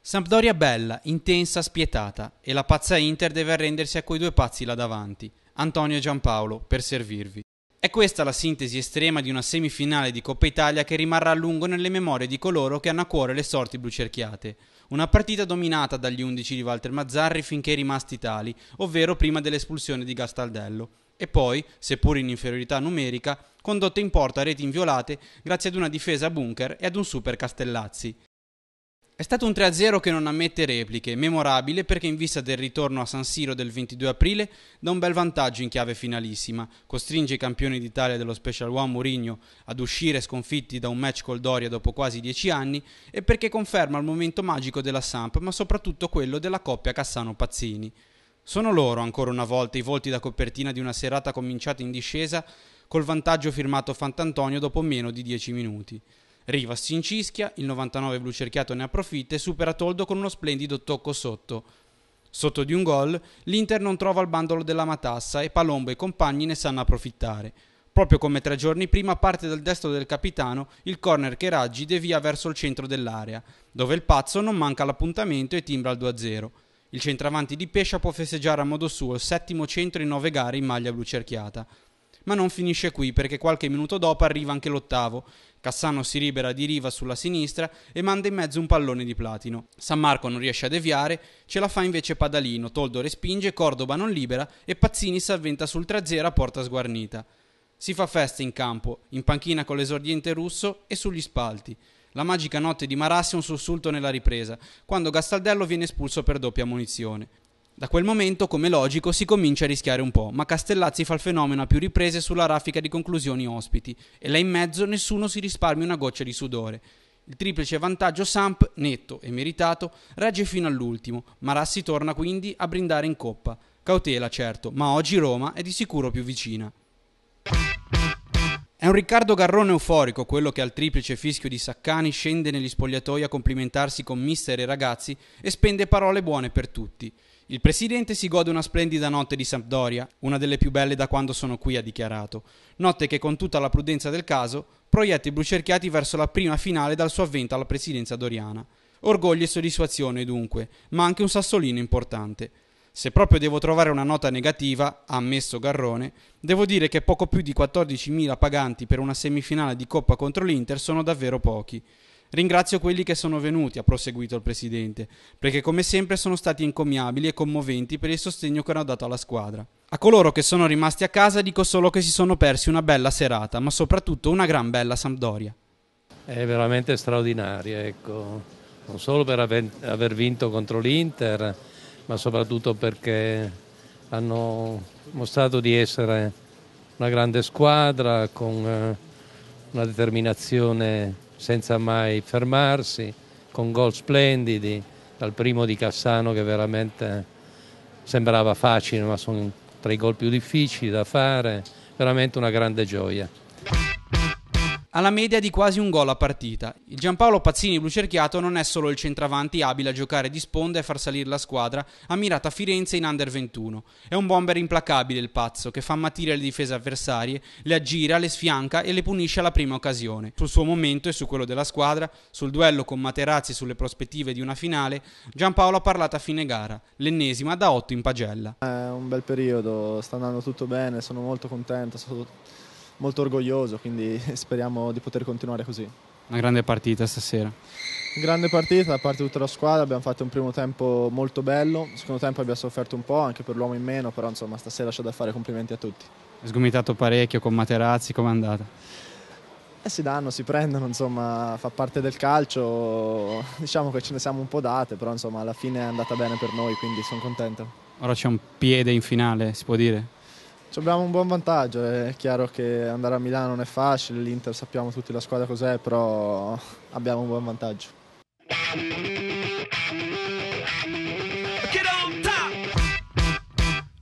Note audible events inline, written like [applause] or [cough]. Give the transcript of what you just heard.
Sampdoria bella, intensa, spietata e la pazza Inter deve arrendersi a quei due pazzi là davanti, Antonio e Giampaolo, per servirvi. È questa la sintesi estrema di una semifinale di Coppa Italia che rimarrà a lungo nelle memorie di coloro che hanno a cuore le sorti blucerchiate. Una partita dominata dagli undici di Walter Mazzarri finché rimasti tali, ovvero prima dell'espulsione di Gastaldello e poi, seppur in inferiorità numerica, condotte in porta reti inviolate grazie ad una difesa bunker e ad un super Castellazzi. È stato un 3-0 che non ammette repliche, memorabile perché in vista del ritorno a San Siro del 22 aprile dà un bel vantaggio in chiave finalissima, costringe i campioni d'Italia dello Special One Mourinho ad uscire sconfitti da un match col Doria dopo quasi dieci anni e perché conferma il momento magico della Samp ma soprattutto quello della coppia Cassano-Pazzini. Sono loro, ancora una volta, i volti da copertina di una serata cominciata in discesa col vantaggio firmato Fantantonio dopo meno di 10 minuti. Rivas si incischia, il 99 blu cerchiato ne approfitta e supera Toldo con uno splendido tocco sotto. Sotto di un gol, l'Inter non trova il bandolo della matassa e Palombo e i compagni ne sanno approfittare. Proprio come tre giorni prima parte dal destro del capitano il corner che Raggi devia verso il centro dell'area, dove il pazzo non manca l'appuntamento e timbra il 2-0. Il centravanti di Pescia può festeggiare a modo suo il settimo centro in nove gare in maglia blucerchiata. Ma non finisce qui perché qualche minuto dopo arriva anche l'ottavo. Cassano si libera di riva sulla sinistra e manda in mezzo un pallone di platino. San Marco non riesce a deviare, ce la fa invece Padalino, Toldo respinge, Cordoba non libera e Pazzini si avventa sul 3-0 a porta sguarnita. Si fa festa in campo, in panchina con l'esordiente russo e sugli spalti. La magica notte di Marassi è un sussulto nella ripresa, quando Gastaldello viene espulso per doppia munizione. Da quel momento, come logico, si comincia a rischiare un po', ma Castellazzi fa il fenomeno a più riprese sulla raffica di conclusioni ospiti, e là in mezzo nessuno si risparmia una goccia di sudore. Il triplice vantaggio Samp, netto e meritato, regge fino all'ultimo. Marassi torna quindi a brindare in coppa. Cautela, certo, ma oggi Roma è di sicuro più vicina un Riccardo Garrone euforico quello che al triplice fischio di Saccani scende negli spogliatoi a complimentarsi con mister e ragazzi e spende parole buone per tutti. Il presidente si gode una splendida notte di Sampdoria, una delle più belle da quando sono qui, ha dichiarato. Notte che con tutta la prudenza del caso proietta i brucerchiati verso la prima finale dal suo avvento alla presidenza doriana. Orgoglio e soddisfazione dunque, ma anche un sassolino importante. Se proprio devo trovare una nota negativa, ha ammesso Garrone, devo dire che poco più di 14.000 paganti per una semifinale di Coppa contro l'Inter sono davvero pochi. Ringrazio quelli che sono venuti, ha proseguito il presidente, perché come sempre sono stati incommiabili e commoventi per il sostegno che hanno dato alla squadra. A coloro che sono rimasti a casa dico solo che si sono persi una bella serata, ma soprattutto una gran bella Sampdoria. È veramente straordinaria, ecco, non solo per aver vinto contro l'Inter, ma soprattutto perché hanno mostrato di essere una grande squadra con eh, una determinazione senza mai fermarsi, con gol splendidi, dal primo di Cassano che veramente sembrava facile ma sono tra i gol più difficili da fare, veramente una grande gioia alla media di quasi un gol a partita. Il Giampaolo Pazzini blucerchiato non è solo il centravanti abile a giocare di sponda e far salire la squadra, ammirata a Firenze in under 21. È un bomber implacabile il pazzo, che fa ammatire le difese avversarie, le aggira, le sfianca e le punisce alla prima occasione. Sul suo momento e su quello della squadra, sul duello con Materazzi sulle prospettive di una finale, Giampaolo ha parlato a fine gara, l'ennesima da 8 in pagella. È un bel periodo, sta andando tutto bene, sono molto contento. Sono molto orgoglioso, quindi [laughs] speriamo di poter continuare così. Una grande partita stasera. Grande partita da parte di tutta la squadra, abbiamo fatto un primo tempo molto bello, il secondo tempo abbiamo sofferto un po' anche per l'uomo in meno, però insomma stasera c'è da fare complimenti a tutti. Sgomitato parecchio con Materazzi, com'è andata? Eh, si danno, si prendono, insomma fa parte del calcio, diciamo che ce ne siamo un po' date, però insomma alla fine è andata bene per noi, quindi sono contento. Ora c'è un piede in finale, si può dire? abbiamo un buon vantaggio, è chiaro che andare a Milano non è facile, l'Inter sappiamo tutti la squadra cos'è, però abbiamo un buon vantaggio.